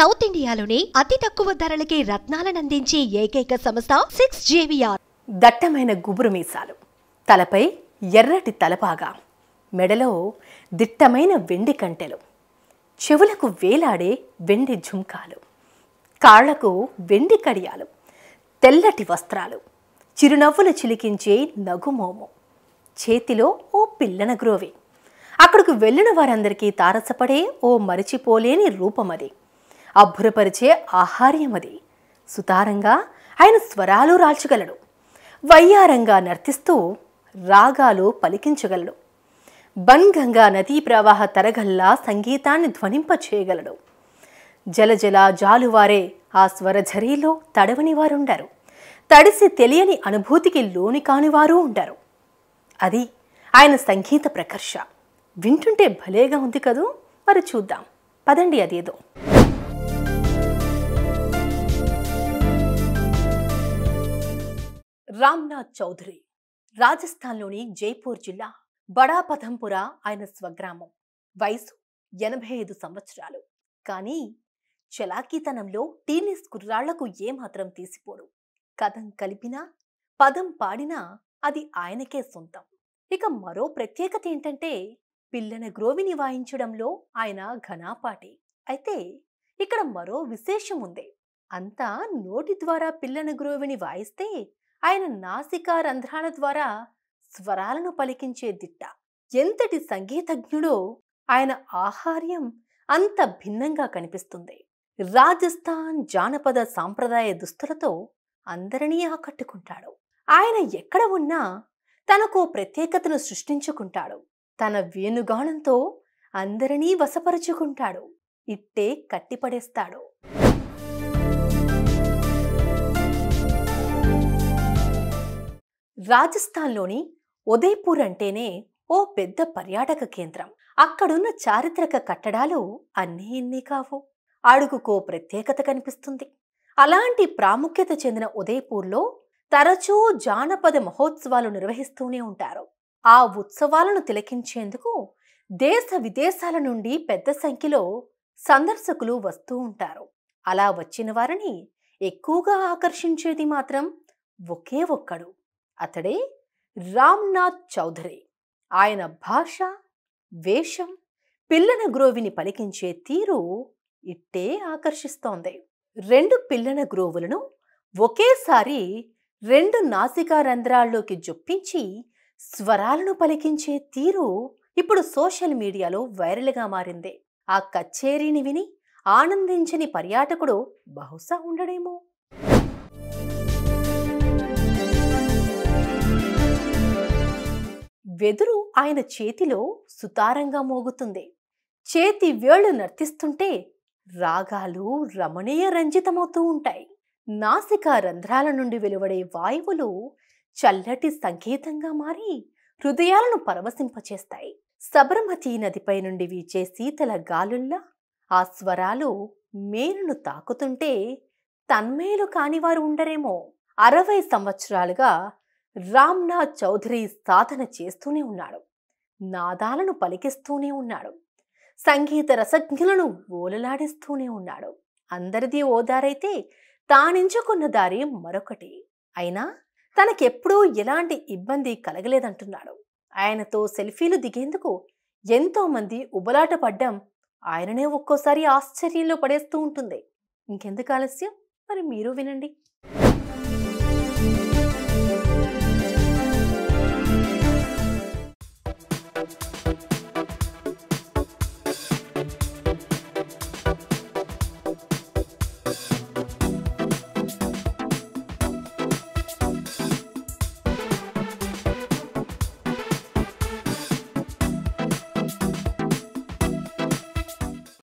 south ఇండియాలోని అతి తక్కువ ధరలకి రత్నాలను అందించే ఏకైక సంస్థ సిక్స్ జేవిఆర్ దట్టమైన గుబురు మీసాలు తలపై ఎర్రటి తలపాగా మెడలో దిట్టమైన వెండి కంటెలు చెవులకు వేలాడే వెండి జుంకాలు కాళ్లకు వెండి కడియాలు తెల్లటి వస్త్రాలు చిరునవ్వులు చిలికించే నగుమోము చేతిలో ఓ పిల్లన గ్రోవి అక్కడికి వెళ్ళిన వారందరికీ తారసపడే ఓ మరిచిపోలేని రూపమది అబ్బురపరిచే ఆహార్యం అది సుతారంగా ఆయన స్వరాలు రాల్చగలడు వయ్యారంగా నర్తిస్తూ రాగాలు పలికించగలడు బన్గంగా నదీ ప్రవాహ తరగల్లా సంగీతాన్ని ధ్వనింప చేయగలడు జలజల జాలువారే ఆ స్వరఝరీలో తడవని వారుండరు తడిసి తెలియని అనుభూతికి లోని కానివారు ఉండరు అది ఆయన సంగీత ప్రకర్ష వింటుంటే భలేగా ఉంది కదూ మరి చూద్దాం పదండి అదేదో రామ్నాథ్ చౌదరి రాజస్థాన్లోని జైపూర్ జిల్లా బడాపథంపుర ఆయన స్వగ్రామం వయసు ఎనభై ఐదు సంవత్సరాలు కానీ చలాకీతనంలో టీనిస్ కుర్రాళ్లకు ఏమాత్రం తీసిపోడు కథం కలిపినా పదం పాడినా అది ఆయనకే సొంతం ఇక మరో ప్రత్యేకత ఏంటంటే పిల్లన గ్రోవిని వాయించడంలో ఆయన ఘనాపాటి అయితే ఇక్కడ మరో విశేషం ఉంది అంతా నోటి ద్వారా పిల్లన గ్రోవిని వాయిస్తే ఆయన నాసికా రంధ్రాల ద్వారా స్వరాలను పలికించే దిట్ట ఎంతటి సంగీతజ్ఞుడో ఆయన ఆహార్యం అంత భిన్నంగా కనిపిస్తుంది రాజస్థాన్ జానపద సాంప్రదాయ దుస్తులతో అందరినీ ఆకట్టుకుంటాడు ఆయన ఎక్కడ ఉన్నా తనకు ప్రత్యేకతను సృష్టించుకుంటాడు తన వేణుగానంతో అందరినీ వశపరుచుకుంటాడు ఇట్టే కట్టిపడేస్తాడు రాజస్థాన్లోని ఉదయ్పూర్ అంటేనే ఓ పెద్ద పర్యాటక కేంద్రం అక్కడున్న చారిత్రక కట్టడాలు అన్నీ ఇన్ని కావు అడుగుకో ప్రత్యేకత కనిపిస్తుంది అలాంటి ప్రాముఖ్యత చెందిన ఉదయ్పూర్లో తరచూ జానపద మహోత్సవాలు నిర్వహిస్తూనే ఉంటారు ఆ ఉత్సవాలను తిలకించేందుకు దేశ విదేశాల నుండి పెద్ద సంఖ్యలో సందర్శకులు వస్తూ ఉంటారు అలా వచ్చిన వారిని ఎక్కువగా ఆకర్షించేది మాత్రం ఒకే ఒక్కడు అతడే రామ్నాథ్ చౌదరి ఆయన భాష వేషం పిల్లన గ్రోవిని పలికించే తీరు ఇట్టే ఆకర్షిస్తోంది రెండు పిల్లన గ్రోవులను ఒకేసారి రెండు నాసికా రంధ్రాల్లోకి జొప్పించి స్వరాలను పలికించే తీరు ఇప్పుడు సోషల్ మీడియాలో వైరల్గా మారింది ఆ కచ్చేరీని విని ఆనందించని పర్యాటకుడు బహుశా ఉండడేమో వెదురు ఆయన చేతిలో సుతారంగా మోగుతుంది చేతి వేళ్లు నర్తిస్తుంటే రాగాలు రమణీయ రంజితమవుతూ ఉంటాయి నాసిక రంధ్రాల నుండి వెలువడే వాయువులు చల్లటి సంకేతంగా మారి హృదయాలను పరవశింపచేస్తాయి సబర్మతి నదిపై నుండి వీచే శీతల గాలుల్లా ఆ స్వరాలు మేలును తాకుతుంటే తన్మేలు కానివారు ఉండరేమో అరవై సంవత్సరాలుగా రామ్నాథ్ చౌదరి సాధన చేస్తూనే ఉన్నాడు నాదాలను పలికిస్తూనే ఉన్నాడు సంగీత రసజ్ఞులను ఓలలాడిస్తూనే ఉన్నాడు అందరిది ఓ దారైతే తానెంచుకున్న దారి మరొకటి అయినా తనకెప్పుడూ ఎలాంటి ఇబ్బంది కలగలేదంటున్నాడు ఆయనతో సెల్ఫీలు దిగేందుకు ఎంతోమంది ఉబలాట పడ్డం ఆయననే ఒక్కోసారి ఆశ్చర్యంలో పడేస్తూ ఉంటుంది ఇంకెందుకు ఆలస్యం మరి మీరు వినండి